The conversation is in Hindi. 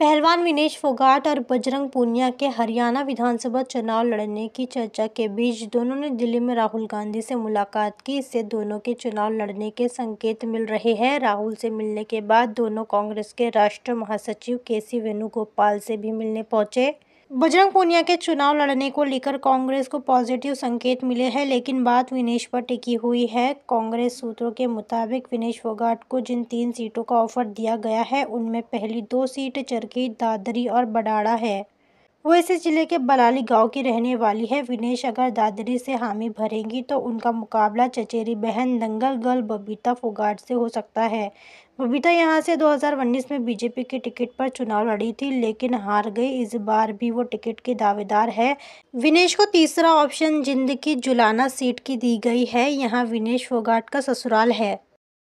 पहलवान विनेश फोगाट और बजरंग पूनिया के हरियाणा विधानसभा चुनाव लड़ने की चर्चा के बीच दोनों ने दिल्ली में राहुल गांधी से मुलाकात की इससे दोनों के चुनाव लड़ने के संकेत मिल रहे हैं राहुल से मिलने के बाद दोनों कांग्रेस के राष्ट्रीय महासचिव के सी वेणुगोपाल से भी मिलने पहुंचे बजरंग पूनिया के चुनाव लड़ने को लेकर कांग्रेस को पॉजिटिव संकेत मिले हैं लेकिन बात विनेश पर टिकी हुई है कांग्रेस सूत्रों के मुताबिक विनेश फोगाट को जिन तीन सीटों का ऑफर दिया गया है उनमें पहली दो सीट चरखी दादरी और बडाड़ा है वो इसी जिले के बलाली गांव की रहने वाली है विनेश अगर दादरी से हामी भरेंगी तो उनका मुकाबला चचेरी बहन दंगल गर्ल बबीता फोगाट से हो सकता है बबीता यहां से 2019 में बीजेपी की टिकट पर चुनाव लड़ी थी लेकिन हार गई इस बार भी वो टिकट के दावेदार है विनेश को तीसरा ऑप्शन जिंदगी जुलाना सीट की दी गई है यहाँ विनेश फोगाट का ससुराल है